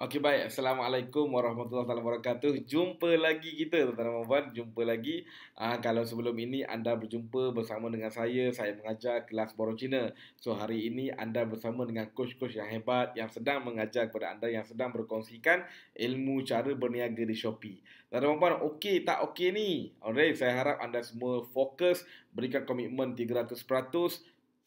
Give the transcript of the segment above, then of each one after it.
Okey baik, Assalamualaikum warahmatullahi wabarakatuh. Jumpa lagi kita tuan-tuan dan puan jumpa lagi. Ah kalau sebelum ini anda berjumpa bersama dengan saya, saya mengajar kelas Borong Cina. So hari ini anda bersama dengan coach-coach yang hebat yang sedang mengajar kepada anda yang sedang berkongsikan ilmu cara berniaga di Shopee. Tuan-tuan dan puan-puan, okey tak okey ni? Alright, saya harap anda semua fokus, berikan komitmen 300%,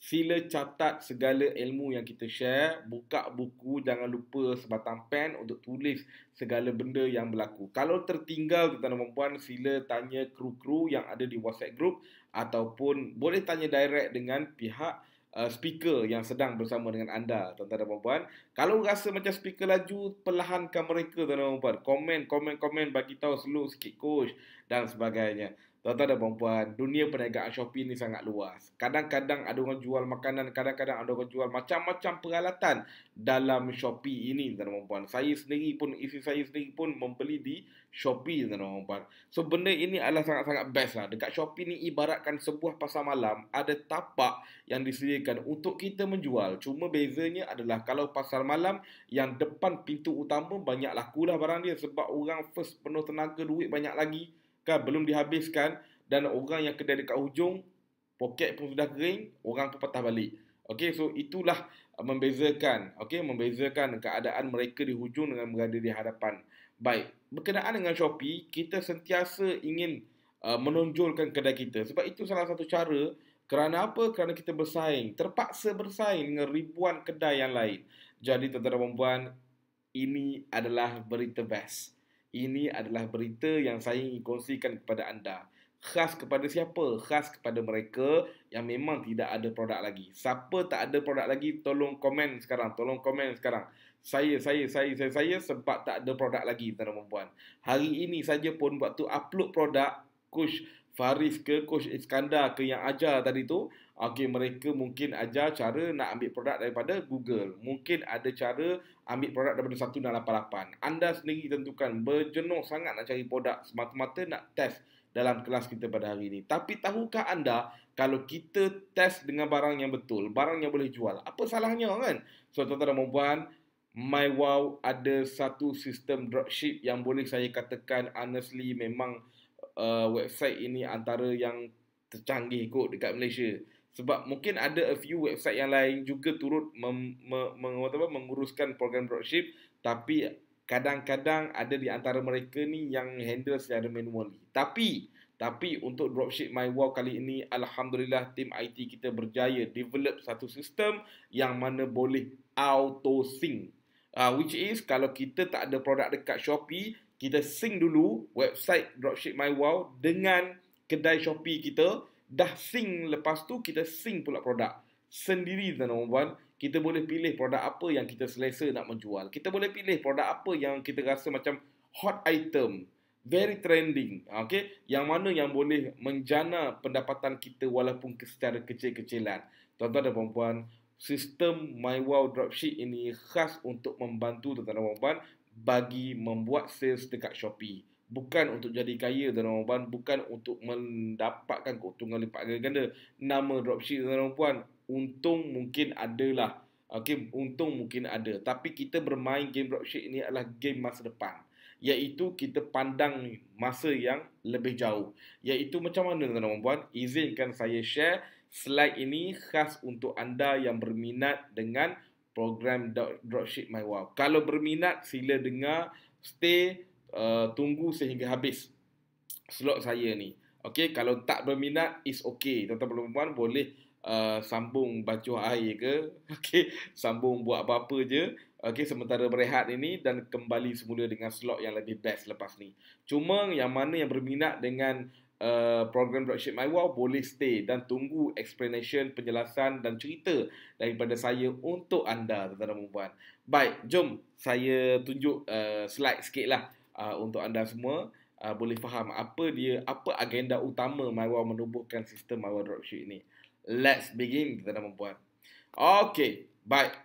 sila catat segala ilmu yang kita share, buka buku, jangan lupa sebatang pen untuk tulis segala benda yang berlaku. Kalau tertinggal tuan dan puan, sila tanya kru-kru yang ada di WhatsApp group ataupun boleh tanya direct dengan pihak uh, speaker yang sedang bersama dengan anda, tuan dan puan. Kalau rasa macam speaker laju, perlahankan mereka tuan dan puan. Komen, komen, komen bagi tahu slow sikit coach dan sebagainya. Tuan-tuan dan puan dunia perniagaan Shopee ni sangat luas. Kadang-kadang ada orang jual makanan, kadang-kadang ada orang jual macam-macam peralatan dalam Shopee ini, tuan-tuan dan puan Saya sendiri pun, isi saya sendiri pun membeli di Shopee, tuan-tuan dan puan So, benda ini adalah sangat-sangat best lah. Dekat Shopee ni ibaratkan sebuah pasar malam, ada tapak yang disediakan untuk kita menjual. Cuma bezanya adalah kalau pasar malam yang depan pintu utama banyak lakulah barang dia sebab orang first penuh tenaga, duit banyak lagi kan belum dihabiskan dan orang yang kedai dekat hujung poket pun sudah kering orang pun patah balik okey so itulah membezakan okey membezakan keadaan mereka di hujung dengan berada di hadapan baik berkenaan dengan Shopee kita sentiasa ingin uh, menonjolkan kedai kita sebab itu salah satu cara kerana apa kerana kita bersaing terpaksa bersaing dengan ribuan kedai yang lain jadi tuan-tuan dan puan ini adalah berita best ini adalah berita yang saya ingin kongsikan kepada anda. Khas kepada siapa? Khas kepada mereka yang memang tidak ada produk lagi. Siapa tak ada produk lagi, tolong komen sekarang. Tolong komen sekarang. Saya, saya, saya, saya, saya sebab tak ada produk lagi, tuan-tuan. Hari ini saja pun waktu upload produk, coach Faris ke coach Iskandar ke yang ajar tadi tu okay mereka mungkin ajar cara nak ambil produk daripada Google mungkin ada cara ambil produk daripada 1688 anda sendiri tentukan berjenuh sangat nak cari produk semata-mata nak test dalam kelas kita pada hari ini tapi tahukah anda kalau kita test dengan barang yang betul barang yang boleh jual apa salahnya kan so tuan-tuan dan puan MyWow ada satu sistem dropship yang boleh saya katakan honestly memang uh, website ini antara yang tercanggih kot dekat Malaysia. Sebab mungkin ada a few website yang lain juga turut mem, mem, mem, menguruskan program dropship tapi kadang-kadang ada di antara mereka ni yang handle secara manually. Tapi tapi untuk dropship my MyWow kali ini alhamdulillah tim IT kita berjaya develop satu sistem yang mana boleh auto sync. Uh, which is kalau kita tak ada produk dekat Shopee, kita sync dulu website dropship my wow dengan kedai Shopee kita dah sync lepas tu kita sync pula produk sendiri tuan tuan kita boleh pilih produk apa yang kita selesa nak menjual kita boleh pilih produk apa yang kita rasa macam hot item very trending okay yang mana yang boleh menjana pendapatan kita walaupun secara kecil-kecilan tuan-tuan dan puan sistem MyWow Dropship ini khas untuk membantu tuan-tuan dan puan bagi membuat sales dekat Shopee bukan untuk jadi kaya dan puan bukan untuk mendapatkan keuntungan lipat ganda nama dropship tuan dan puan untung mungkin adalah okay, untung mungkin ada tapi kita bermain game dropship ini adalah game masa depan iaitu kita pandang masa yang lebih jauh iaitu macam mana tuan dan izinkan saya share slide ini khas untuk anda yang berminat dengan program dropship my wow. Kalau berminat sila dengar stay uh, tunggu sehingga habis slot saya ni. Okey, kalau tak berminat is okay. Tuan-tuan perempuan boleh uh, sambung baju air ke. Okey, sambung buat apa-apa je. Okey, sementara berehat ini dan kembali semula dengan slot yang lebih best lepas ni. Cuma yang mana yang berminat dengan Uh, program Dropship My Wow boleh stay dan tunggu explanation, penjelasan dan cerita daripada saya untuk anda tuan-tuan Baik, jom saya tunjuk uh, slide sikitlah uh, untuk anda semua uh, boleh faham apa dia apa agenda utama My Wow menubuhkan sistem My Wow Dropship ini. Let's begin tuan-tuan Okay, baik.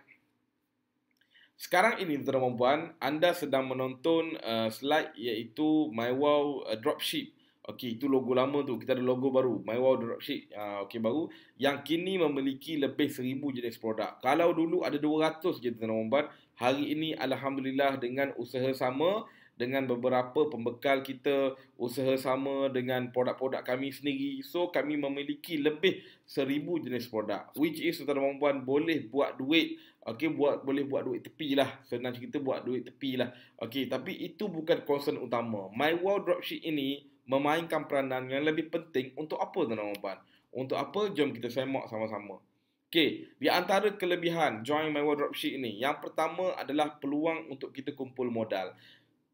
Sekarang ini tuan-tuan dan puan, anda sedang menonton uh, slide iaitu MyWow uh, Dropship Okey, itu logo lama tu. Kita ada logo baru. My Wow Dropship. Ha, Okey, baru. Yang kini memiliki lebih seribu jenis produk. Kalau dulu ada 200 je tuan-tuan puan Hari ini, Alhamdulillah, dengan usaha sama, dengan beberapa pembekal kita, usaha sama dengan produk-produk kami sendiri. So, kami memiliki lebih seribu jenis produk. Which is, tuan-tuan puan boleh buat duit. Okey, buat boleh buat duit tepi lah. Senang cerita, buat duit tepi lah. Okey, tapi itu bukan concern utama. My Wow Dropship ini, memainkan peranan yang lebih penting untuk apa tuan-tuan Untuk apa? Jom kita semak sama-sama. Okey, di antara kelebihan join my world dropship ini. yang pertama adalah peluang untuk kita kumpul modal.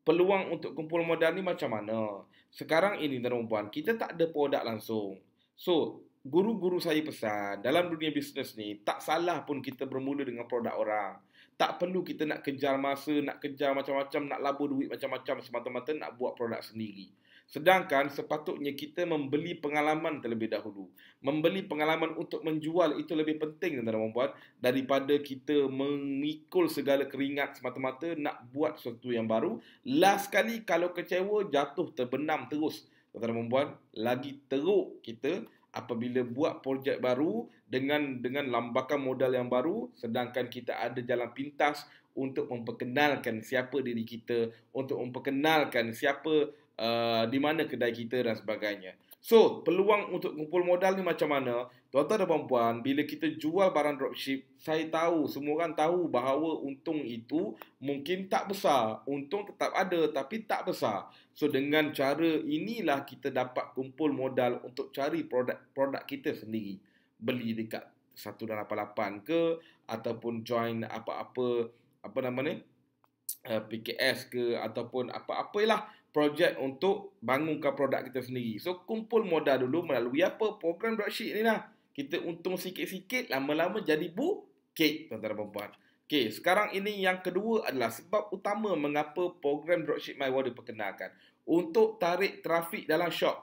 Peluang untuk kumpul modal ni macam mana? Sekarang ini tuan-tuan, kita tak ada produk langsung. So, guru-guru saya pesan, dalam dunia bisnes ni, tak salah pun kita bermula dengan produk orang. Tak perlu kita nak kejar masa, nak kejar macam-macam, nak labur duit macam-macam semata-mata nak buat produk sendiri. Sedangkan sepatutnya kita membeli pengalaman terlebih dahulu. Membeli pengalaman untuk menjual itu lebih penting tuan-tuan dan puan daripada kita memikul segala keringat semata-mata nak buat sesuatu yang baru. Last sekali kalau kecewa jatuh terbenam terus tuan-tuan dan puan lagi teruk kita apabila buat projek baru dengan dengan lambakan modal yang baru sedangkan kita ada jalan pintas untuk memperkenalkan siapa diri kita untuk memperkenalkan siapa uh, di mana kedai kita dan sebagainya. So, peluang untuk kumpul modal ni macam mana? Tuan-tuan dan puan-puan, bila kita jual barang dropship, saya tahu, semua orang tahu bahawa untung itu mungkin tak besar. Untung tetap ada tapi tak besar. So, dengan cara inilah kita dapat kumpul modal untuk cari produk-produk kita sendiri. Beli dekat 188 ke ataupun join apa-apa apa nama ni? Uh, PKS ke ataupun apa-apalah projek untuk bangunkan produk kita sendiri. So kumpul modal dulu melalui apa program broadsheet ni lah. Kita untung sikit-sikit lama-lama jadi bukit tuan-tuan dan puan Okay, sekarang ini yang kedua adalah sebab utama mengapa program Dropship My Water perkenalkan. Untuk tarik trafik dalam shop.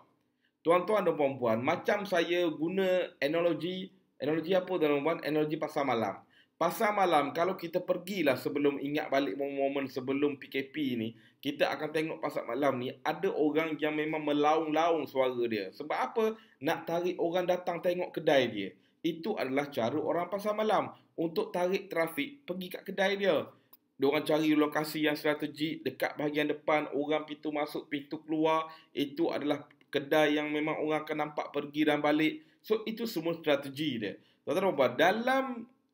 Tuan-tuan dan puan macam saya guna analogi, analogi apa tuan-tuan puan? Analogi pasar malam. Pasal malam, kalau kita pergilah sebelum ingat balik momen-momen sebelum PKP ni, kita akan tengok pasal malam ni ada orang yang memang melaung-laung suara dia. Sebab apa? Nak tarik orang datang tengok kedai dia. Itu adalah cara orang pasal malam untuk tarik trafik pergi kat kedai dia. Diorang cari lokasi yang strategi dekat bahagian depan, orang pintu masuk, pintu keluar. Itu adalah kedai yang memang orang akan nampak pergi dan balik. So, itu semua strategi dia. Tuan-tuan dalam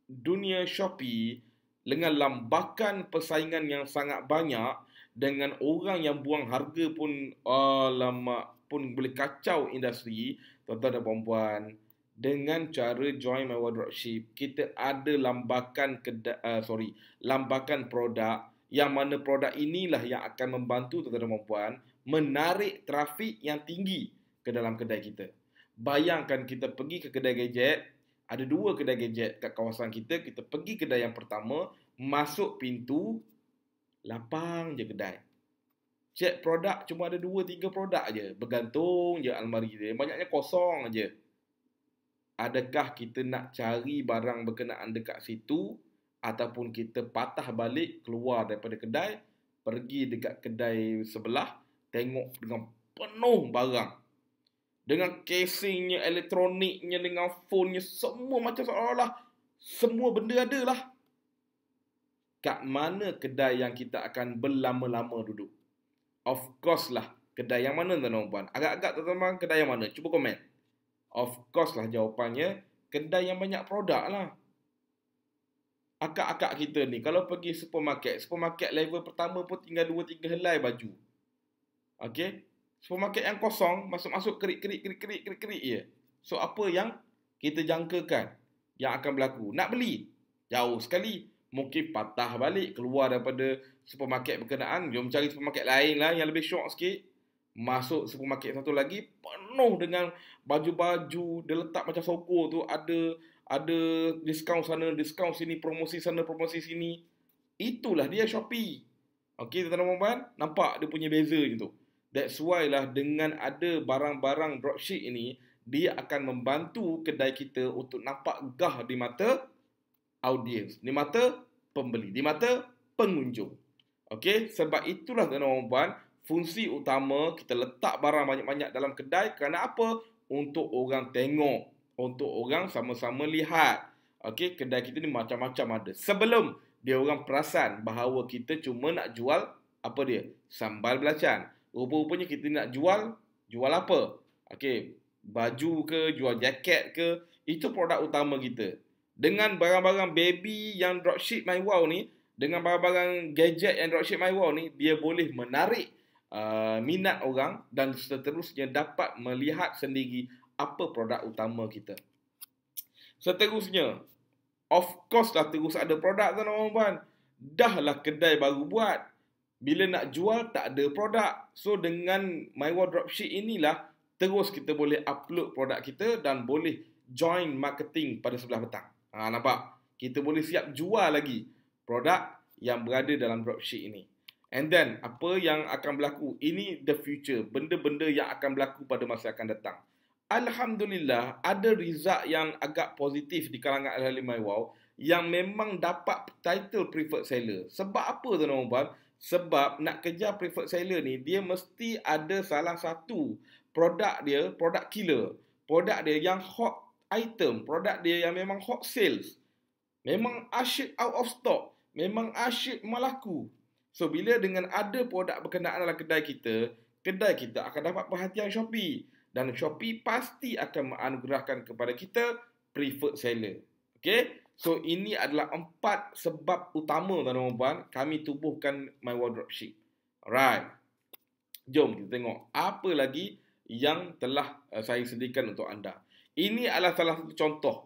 dunia Shopee dengan lambakan persaingan yang sangat banyak dengan orang yang buang harga pun uh, lama pun boleh kacau industri tuan-tuan dan puan-puan dengan cara join my dropship kita ada lambakan keda- uh, sorry lambakan produk yang mana produk inilah yang akan membantu tuan-tuan dan puan-puan menarik trafik yang tinggi ke dalam kedai kita bayangkan kita pergi ke kedai gadget ada dua kedai gadget kat kawasan kita. Kita pergi kedai yang pertama, masuk pintu, lapang je kedai. Cek produk cuma ada dua, tiga produk je. Bergantung je almari dia. Banyaknya kosong je. Adakah kita nak cari barang berkenaan dekat situ ataupun kita patah balik keluar daripada kedai, pergi dekat kedai sebelah, tengok dengan penuh barang dengan casingnya, elektroniknya, dengan phone semua macam seolah-olah semua benda ada lah. Kat mana kedai yang kita akan berlama-lama duduk? Of course lah, kedai yang mana tuan-tuan puan? Agak-agak tuan-tuan kedai yang mana? Cuba komen. Of course lah jawapannya, kedai yang banyak produk lah. Akak-akak kita ni, kalau pergi supermarket, supermarket level pertama pun tinggal 2-3 helai baju. Okay? supermarket yang kosong masuk-masuk kerik-kerik kerik-kerik kerik-kerik je. So apa yang kita jangkakan yang akan berlaku? Nak beli? Jauh sekali. Mungkin patah balik keluar daripada supermarket berkenaan. Jom cari supermarket lain lah yang lebih syok sikit. Masuk supermarket satu lagi penuh dengan baju-baju dia letak macam soko tu ada ada diskaun sana, diskaun sini, promosi sana, promosi sini. Itulah dia Shopee. Okey, tuan-tuan dan puan nampak dia punya beza je tu. That's why lah dengan ada barang-barang dropship ini, dia akan membantu kedai kita untuk nampak gah di mata audiens, di mata pembeli, di mata pengunjung. Okay, sebab itulah tuan-tuan fungsi utama kita letak barang banyak-banyak dalam kedai kerana apa? Untuk orang tengok, untuk orang sama-sama lihat. Okay, kedai kita ni macam-macam ada. Sebelum dia orang perasan bahawa kita cuma nak jual apa dia? Sambal belacan. Rupa-rupanya kita nak jual, jual apa? Okey, baju ke, jual jaket ke, itu produk utama kita. Dengan barang-barang baby yang dropship my wow ni, dengan barang-barang gadget yang dropship my wow ni, dia boleh menarik uh, minat orang dan seterusnya dapat melihat sendiri apa produk utama kita. Seterusnya, of course lah terus ada produk tuan-tuan. lah kedai baru buat bila nak jual tak ada produk. So dengan MyWow Dropship inilah terus kita boleh upload produk kita dan boleh join marketing pada sebelah petang. Ha, nampak? Kita boleh siap jual lagi produk yang berada dalam dropship ini. And then apa yang akan berlaku? Ini the future. Benda-benda yang akan berlaku pada masa akan datang. Alhamdulillah ada result yang agak positif di kalangan Alhamdulillah MyWow yang memang dapat title preferred seller. Sebab apa tuan-tuan? sebab nak kejar preferred seller ni dia mesti ada salah satu produk dia produk killer produk dia yang hot item produk dia yang memang hot sales memang asyik out of stock memang asyik melaku so bila dengan ada produk berkenaan dalam kedai kita kedai kita akan dapat perhatian Shopee dan Shopee pasti akan menganugerahkan kepada kita preferred seller okay? So ini adalah empat sebab utama tuan-tuan dan puan kami tubuhkan my wardrobe sheet. Alright. Jom kita tengok apa lagi yang telah uh, saya sediakan untuk anda. Ini adalah salah satu contoh.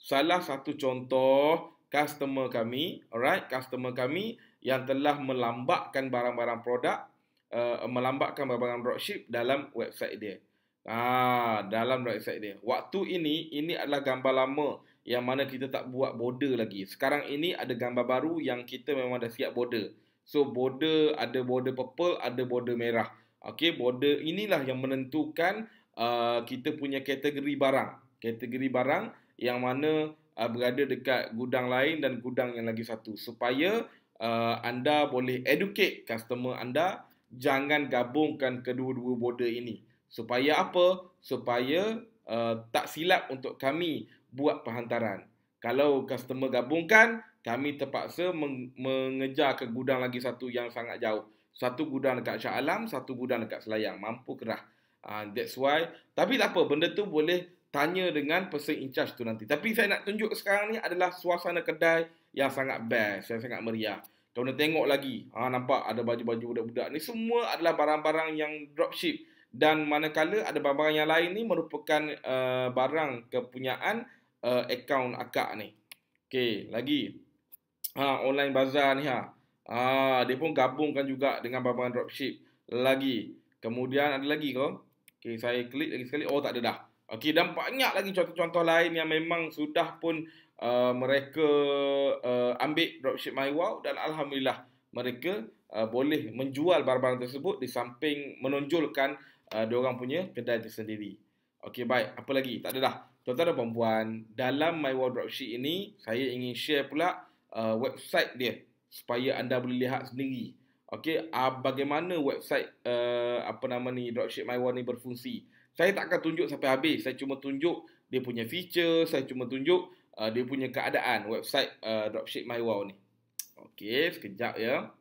Salah satu contoh customer kami, alright, customer kami yang telah melambatkan barang-barang produk uh, eh, melambatkan barang-barang dropship dalam website dia. Ah, dalam website dia. Waktu ini ini adalah gambar lama yang mana kita tak buat border lagi. Sekarang ini ada gambar baru yang kita memang dah siap border. So border ada border purple, ada border merah. Okey, border inilah yang menentukan uh, kita punya kategori barang. Kategori barang yang mana uh, berada dekat gudang lain dan gudang yang lagi satu supaya uh, anda boleh educate customer anda jangan gabungkan kedua-dua border ini. Supaya apa? Supaya uh, tak silap untuk kami buat perhantaran. Kalau customer gabungkan, kami terpaksa meng- mengejar ke gudang lagi satu yang sangat jauh. Satu gudang dekat Shah Alam, satu gudang dekat Selayang. Mampu kerah. Uh, that's why. Tapi tak apa, benda tu boleh tanya dengan person in charge tu nanti. Tapi saya nak tunjuk sekarang ni adalah suasana kedai yang sangat best, yang sangat meriah. Kau nak tengok lagi. Ha, nampak ada baju-baju budak-budak ni. Semua adalah barang-barang yang dropship. Dan manakala ada barang-barang yang lain ni merupakan uh, barang kepunyaan uh, account akak ni. Okey, lagi. Ha, online bazar ni ha. Ha, dia pun gabungkan juga dengan barang dropship lagi. Kemudian ada lagi ke? Okey, saya klik lagi sekali. Oh, tak ada dah. Okey, dan banyak lagi contoh-contoh lain yang memang sudah pun uh, mereka uh, ambil dropship MyWow dan Alhamdulillah mereka uh, boleh menjual barang-barang tersebut di samping menonjolkan uh, diorang punya kedai tersendiri. Okey, baik. Apa lagi? Tak ada dah tuan-tuan dan puan-puan, dalam My Wardrobe Sheet ini, saya ingin share pula uh, website dia supaya anda boleh lihat sendiri. Okey, uh, bagaimana website uh, apa nama ni dropship my one ni berfungsi. Saya tak akan tunjuk sampai habis, saya cuma tunjuk dia punya feature, saya cuma tunjuk uh, dia punya keadaan website uh, dropship my one ni. Okey, sekejap ya.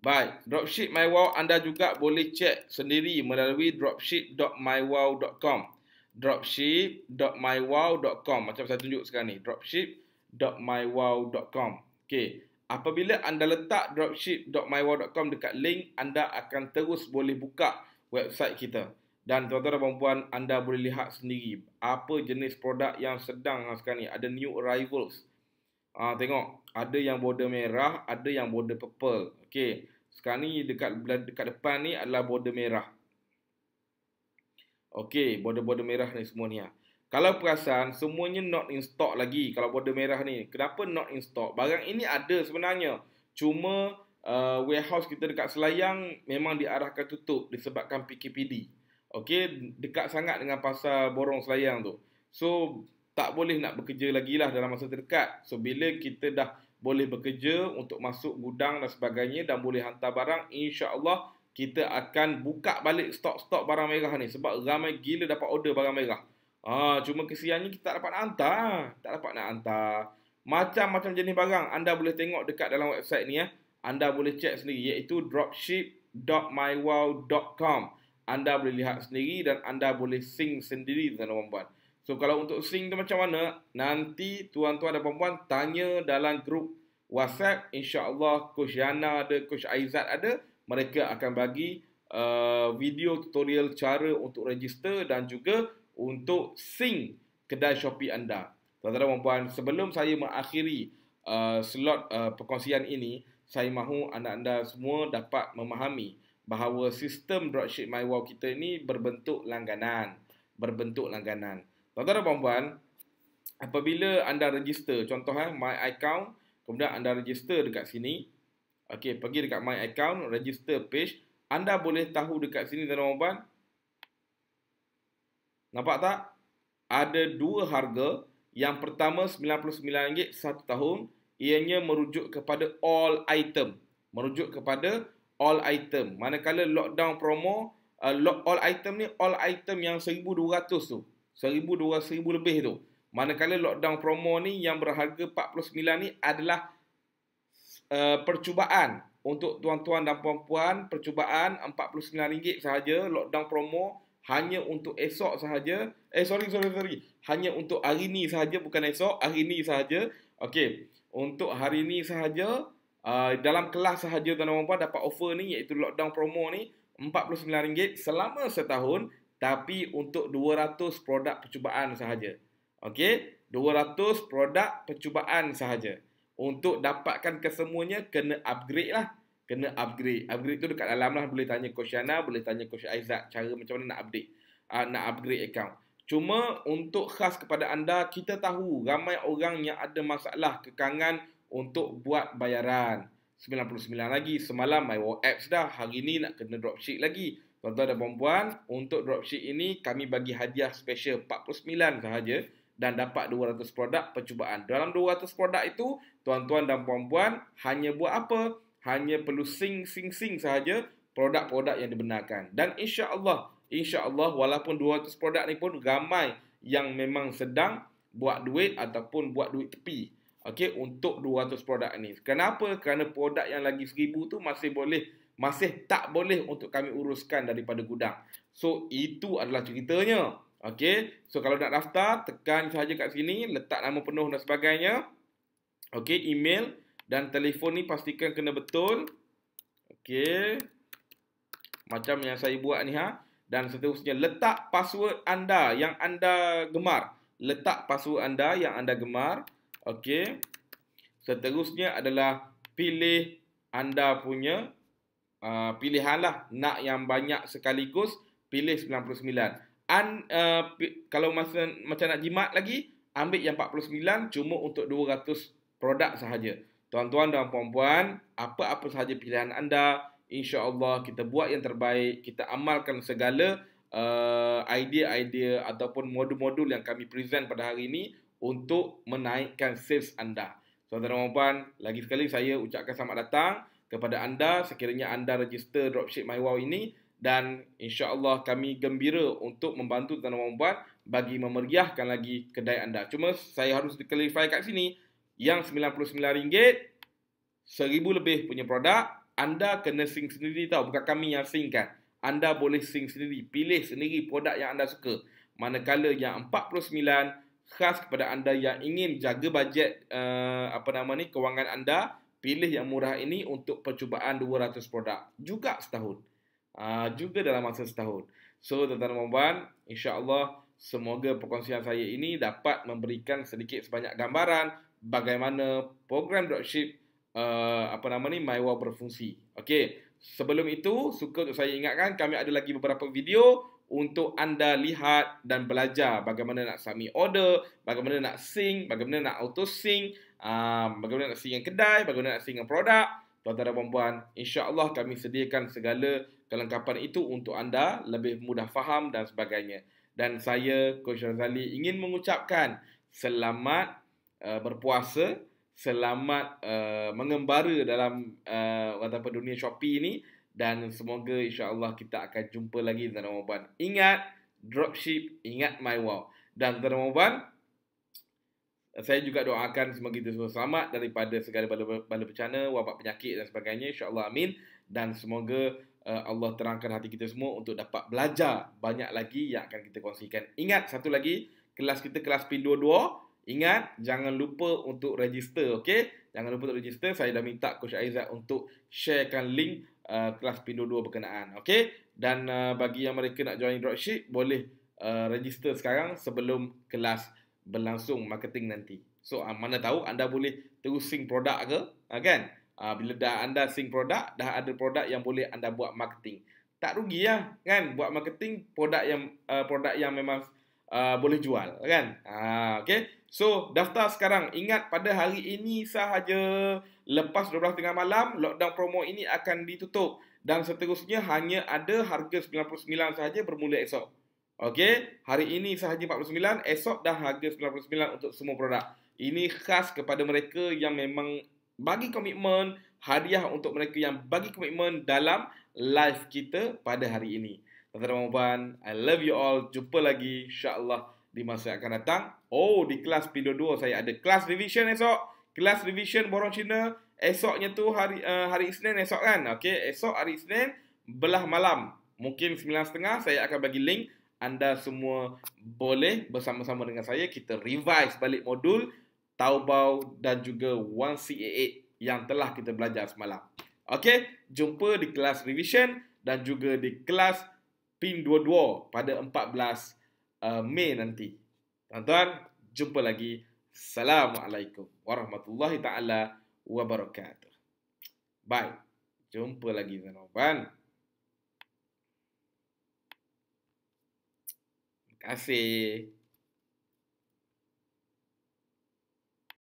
Baik, dropship my one anda juga boleh check sendiri melalui dropship.mywow.com dropship.mywow.com macam saya tunjuk sekarang ni dropship.mywow.com okey apabila anda letak dropship.mywow.com dekat link anda akan terus boleh buka website kita dan tuan-tuan dan puan anda boleh lihat sendiri apa jenis produk yang sedang lah sekarang ni ada new arrivals ha, tengok ada yang border merah ada yang border purple okey sekarang ni dekat dekat depan ni adalah border merah Okey, border-border merah ni semua ni ah. Kalau perasan, semuanya not in stock lagi kalau border merah ni. Kenapa not in stock? Barang ini ada sebenarnya. Cuma uh, warehouse kita dekat Selayang memang diarahkan tutup disebabkan PKPD. Okey, dekat sangat dengan pasar borong Selayang tu. So, tak boleh nak bekerja lagi lah dalam masa terdekat. So, bila kita dah boleh bekerja untuk masuk gudang dan sebagainya dan boleh hantar barang, insya Allah kita akan buka balik stok-stok barang merah ni sebab ramai gila dapat order barang merah. Ha, cuma kesiannya kita tak dapat nak hantar. Tak dapat nak hantar. Macam-macam jenis barang anda boleh tengok dekat dalam website ni ya. Anda boleh check sendiri iaitu dropship.mywow.com. Anda boleh lihat sendiri dan anda boleh sing sendiri dengan orang puan. So kalau untuk sing tu macam mana? Nanti tuan-tuan dan puan-puan tanya dalam grup WhatsApp. InsyaAllah Coach Yana ada, Coach Aizat ada mereka akan bagi uh, video tutorial cara untuk register dan juga untuk sync kedai Shopee anda. Tuan-tuan dan puan, sebelum saya mengakhiri uh, slot uh, perkongsian ini, saya mahu anda-anda semua dapat memahami bahawa sistem dropship MyWow kita ini berbentuk langganan, berbentuk langganan. Tuan-tuan dan puan, apabila anda register contohnya eh, My account, kemudian anda register dekat sini, Okay, pergi dekat my account, register page. Anda boleh tahu dekat sini dalam oban. Nampak tak? Ada dua harga. Yang pertama RM99 satu tahun. Ianya merujuk kepada all item. Merujuk kepada all item. Manakala lockdown promo, uh, lock all item ni all item yang RM1,200 tu. RM1,200 lebih tu. Manakala lockdown promo ni yang berharga RM49 ni adalah Eh, percubaan untuk tuan-tuan dan puan-puan percubaan RM49 sahaja lockdown promo hanya untuk esok sahaja eh sorry sorry sorry hanya untuk hari ni sahaja bukan esok hari ni sahaja okey untuk hari ni sahaja uh, dalam kelas sahaja tuan-tuan dan puan dapat offer ni iaitu lockdown promo ni RM49 selama setahun tapi untuk 200 produk percubaan sahaja okey 200 produk percubaan sahaja untuk dapatkan kesemuanya, kena upgrade lah. Kena upgrade. Upgrade tu dekat dalam lah. Boleh tanya Coach Yana, boleh tanya Coach Aizat cara macam mana nak update. Uh, nak upgrade account. Cuma untuk khas kepada anda, kita tahu ramai orang yang ada masalah kekangan untuk buat bayaran. 99 lagi. Semalam my war apps dah. Hari ni nak kena dropship lagi. Tuan-tuan dan perempuan, untuk dropship ini kami bagi hadiah special 49 sahaja dan dapat 200 produk percubaan. Dalam 200 produk itu, tuan-tuan dan puan-puan hanya buat apa? Hanya perlu sing-sing-sing sahaja produk-produk yang dibenarkan. Dan insya Allah, insya Allah walaupun 200 produk ni pun ramai yang memang sedang buat duit ataupun buat duit tepi. Okey, untuk 200 produk ni. Kenapa? Kerana produk yang lagi 1000 tu masih boleh masih tak boleh untuk kami uruskan daripada gudang. So itu adalah ceritanya. Okey, so kalau nak daftar, tekan sahaja kat sini, letak nama penuh dan sebagainya. Okey, email dan telefon ni pastikan kena betul. Okey. Macam yang saya buat ni ha. Dan seterusnya, letak password anda yang anda gemar. Letak password anda yang anda gemar. Okey. Seterusnya adalah pilih anda punya uh, pilihan lah. Nak yang banyak sekaligus, pilih 99. 99 un, uh, eh, kalau masa macam nak jimat lagi ambil yang 49 cuma untuk 200 produk sahaja. Tuan-tuan dan puan-puan, apa-apa sahaja pilihan anda, insya-Allah kita buat yang terbaik, kita amalkan segala uh, idea-idea ataupun modul-modul yang kami present pada hari ini untuk menaikkan sales anda. Tuan-tuan dan puan-puan, lagi sekali saya ucapkan selamat datang kepada anda sekiranya anda register dropship MyWow ini dan insyaallah kami gembira untuk membantu tuan-tuan dan puan bagi memeriahkan lagi kedai anda. Cuma saya harus clarify kat sini yang RM99 seribu lebih punya produk anda kena sing sendiri tau bukan kami yang sing kan. Anda boleh sing sendiri, pilih sendiri produk yang anda suka. Manakala yang RM49 khas kepada anda yang ingin jaga bajet uh, apa nama ni kewangan anda, pilih yang murah ini untuk percubaan 200 produk juga setahun. Ah, juga dalam masa setahun. So, tuan-tuan dan puan insya-Allah semoga perkongsian saya ini dapat memberikan sedikit sebanyak gambaran bagaimana program dropship uh, apa nama ni MyWow berfungsi. Okey, sebelum itu suka untuk saya ingatkan kami ada lagi beberapa video untuk anda lihat dan belajar bagaimana nak submit order, bagaimana nak sync, bagaimana nak auto sync, uh, ah, bagaimana nak sync dengan kedai, bagaimana nak sync dengan produk tuan-tuan dan puan-puan, insya-Allah kami sediakan segala kelengkapan itu untuk anda lebih mudah faham dan sebagainya. Dan saya Coach Razali ingin mengucapkan selamat uh, berpuasa, selamat uh, mengembara dalam uh, eh, ataupun dunia Shopee ini dan semoga insya-Allah kita akan jumpa lagi tuan-tuan dan puan-puan. Ingat dropship, ingat my wow. Dan tuan-tuan dan puan-puan, saya juga doakan semoga kita semua selamat daripada segala bala bencana, wabak penyakit dan sebagainya. InsyaAllah amin. Dan semoga uh, Allah terangkan hati kita semua untuk dapat belajar banyak lagi yang akan kita kongsikan. Ingat satu lagi, kelas kita kelas P22. Ingat, jangan lupa untuk register, okay? Jangan lupa untuk register. Saya dah minta Coach Aizat untuk sharekan link uh, kelas P22 berkenaan, okay? Dan uh, bagi yang mereka nak join dropship, boleh uh, register sekarang sebelum kelas 22 berlangsung marketing nanti. So uh, mana tahu anda boleh terus sing produk ke, uh, kan? Uh, bila dah anda sing produk, dah ada produk yang boleh anda buat marketing. Tak rugi ya, kan? Buat marketing produk yang uh, produk yang memang uh, boleh jual, kan? uh, okay. So daftar sekarang. Ingat pada hari ini sahaja lepas 12 tengah malam lockdown promo ini akan ditutup dan seterusnya hanya ada harga 99 sahaja bermula esok. Okey, hari ini sahaja 49, esok dah harga 99 untuk semua produk. Ini khas kepada mereka yang memang bagi komitmen, hadiah untuk mereka yang bagi komitmen dalam live kita pada hari ini. Tuan-tuan dan puan, I love you all. Jumpa lagi insya-Allah di masa yang akan datang. Oh, di kelas P2 saya ada kelas revision esok. Kelas revision borong Cina esoknya tu hari uh, hari Isnin esok kan. Okey, esok hari Isnin belah malam. Mungkin 9.30 saya akan bagi link anda semua boleh bersama-sama dengan saya kita revise balik modul Taubau dan juga 1 C 8 yang telah kita belajar semalam. Okey, jumpa di kelas revision dan juga di kelas PIN 22 pada 14 uh, Mei nanti. Tuan-tuan, jumpa lagi. Assalamualaikum warahmatullahi taala wabarakatuh. Bye. Jumpa lagi tuan 咖啡。